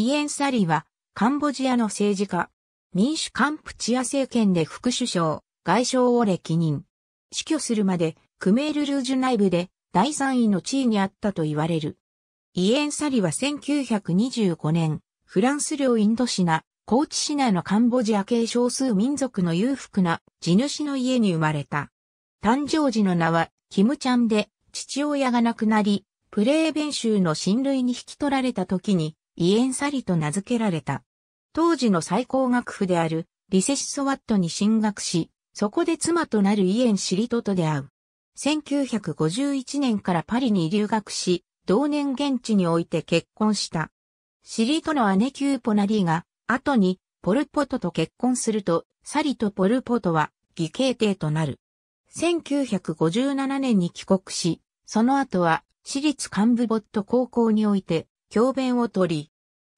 イエン・サリは、カンボジアの政治家、民主カンプチア政権で副首相、外相を歴任。死去するまで、クメール・ルージュ内部で第三位の地位にあったと言われる。イエン・サリは1925年、フランス領インドシナ、高知市内のカンボジア系少数民族の裕福な地主の家に生まれた。誕生時の名は、キムちゃんで、父親が亡くなり、プレーベン州の親類に引き取られた時に、イエンサリと名付けられた。当時の最高学府であるリセシソワットに進学し、そこで妻となるイエン・シリトと出会う。1951年からパリに留学し、同年現地において結婚した。シリトの姉キューポナリーが、後にポルポトと結婚すると、サリとポルポトは義兄弟となる。1957年に帰国し、その後は私立幹部ボット高校において教鞭を取り、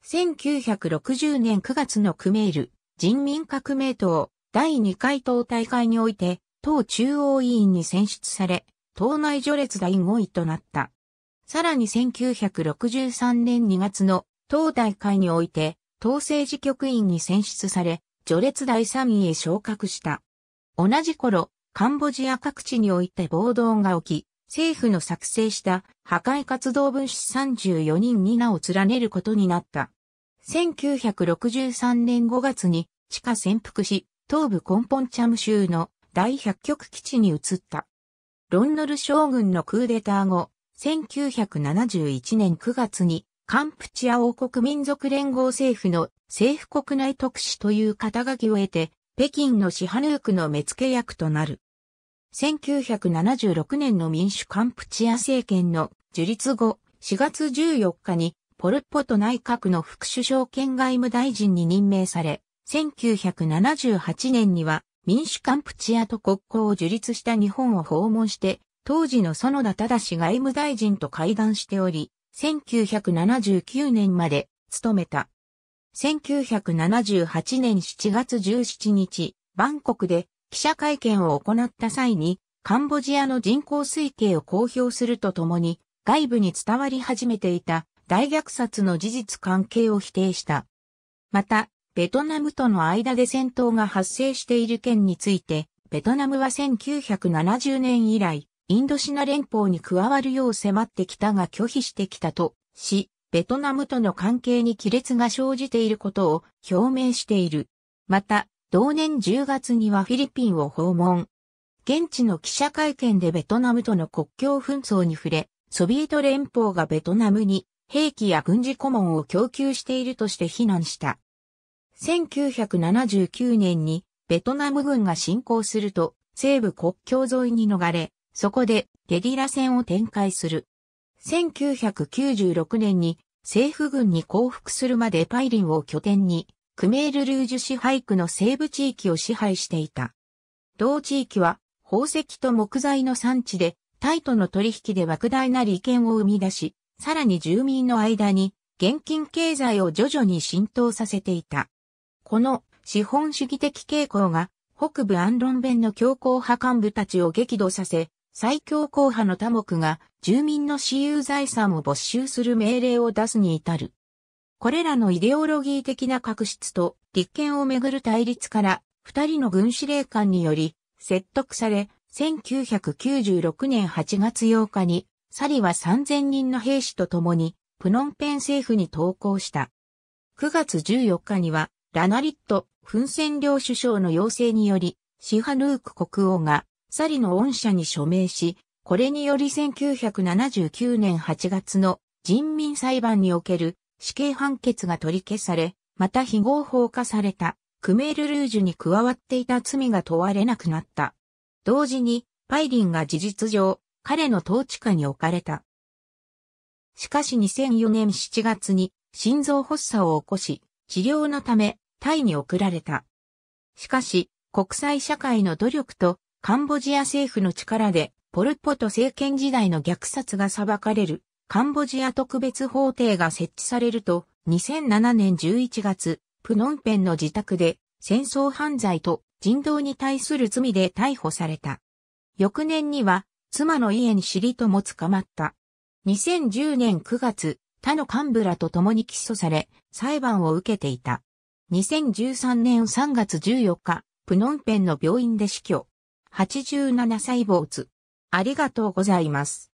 1960年9月のクメール、人民革命党第2回党大会において、党中央委員に選出され、党内序列第5位となった。さらに1963年2月の党大会において、党政治局員に選出され、序列第3位へ昇格した。同じ頃、カンボジア各地において暴動が起き、政府の作成した破壊活動分子34人に名を連ねることになった。1963年5月に地下潜伏し、東部コンポンチャム州の大百極基地に移った。ロンノル将軍のクーデター後、1971年9月にカンプチア王国民族連合政府の政府国内特使という肩書きを得て、北京のシハヌークの目付役となる。1976年の民主カンプチア政権の樹立後、4月14日に、ポル・ポト内閣の副首相兼外務大臣に任命され、1978年には民主カンプチアと国交を樹立した日本を訪問して、当時の園田正外務大臣と会談しており、1979年まで務めた。1978年7月17日、バンコクで記者会見を行った際に、カンボジアの人口推計を公表するとともに、外部に伝わり始めていた大虐殺の事実関係を否定した。また、ベトナムとの間で戦闘が発生している件について、ベトナムは1970年以来、インドシナ連邦に加わるよう迫ってきたが拒否してきたとし、ベトナムとの関係に亀裂が生じていることを表明している。また、同年10月にはフィリピンを訪問。現地の記者会見でベトナムとの国境紛争に触れ、ソビエト連邦がベトナムに兵器や軍事顧問を供給しているとして非難した。1979年にベトナム軍が侵攻すると西部国境沿いに逃れ、そこでゲリラ戦を展開する。1996年に政府軍に降伏するまでパイリンを拠点にクメールルージュ支配区の西部地域を支配していた。同地域は宝石と木材の産地でタイとの取引で莫大な利権を生み出し、さらに住民の間に現金経済を徐々に浸透させていた。この資本主義的傾向が北部アンロン弁の強硬派幹部たちを激怒させ、最強硬派の多目が住民の私有財産を没収する命令を出すに至る。これらのイデオロギー的な確執と立憲をめぐる対立から、二人の軍司令官により説得され、1996年8月8日に、サリは3000人の兵士と共に、プノンペン政府に投降した。9月14日には、ラナリット、フンセン両首相の要請により、シハヌーク国王が、サリの恩赦に署名し、これにより1979年8月の人民裁判における死刑判決が取り消され、また非合法化されたクメールルージュに加わっていた罪が問われなくなった。同時に、パイリンが事実上、彼の統治下に置かれた。しかし2004年7月に心臓発作を起こし、治療のためタイに送られた。しかし、国際社会の努力とカンボジア政府の力でポルポト政権時代の虐殺が裁かれるカンボジア特別法廷が設置されると2007年11月、プノンペンの自宅で戦争犯罪と人道に対する罪で逮捕された。翌年には、妻の家に尻とも捕まった。2010年9月、他の幹部らと共に起訴され、裁判を受けていた。2013年3月14日、プノンペンの病院で死去。87歳没。ありがとうございます。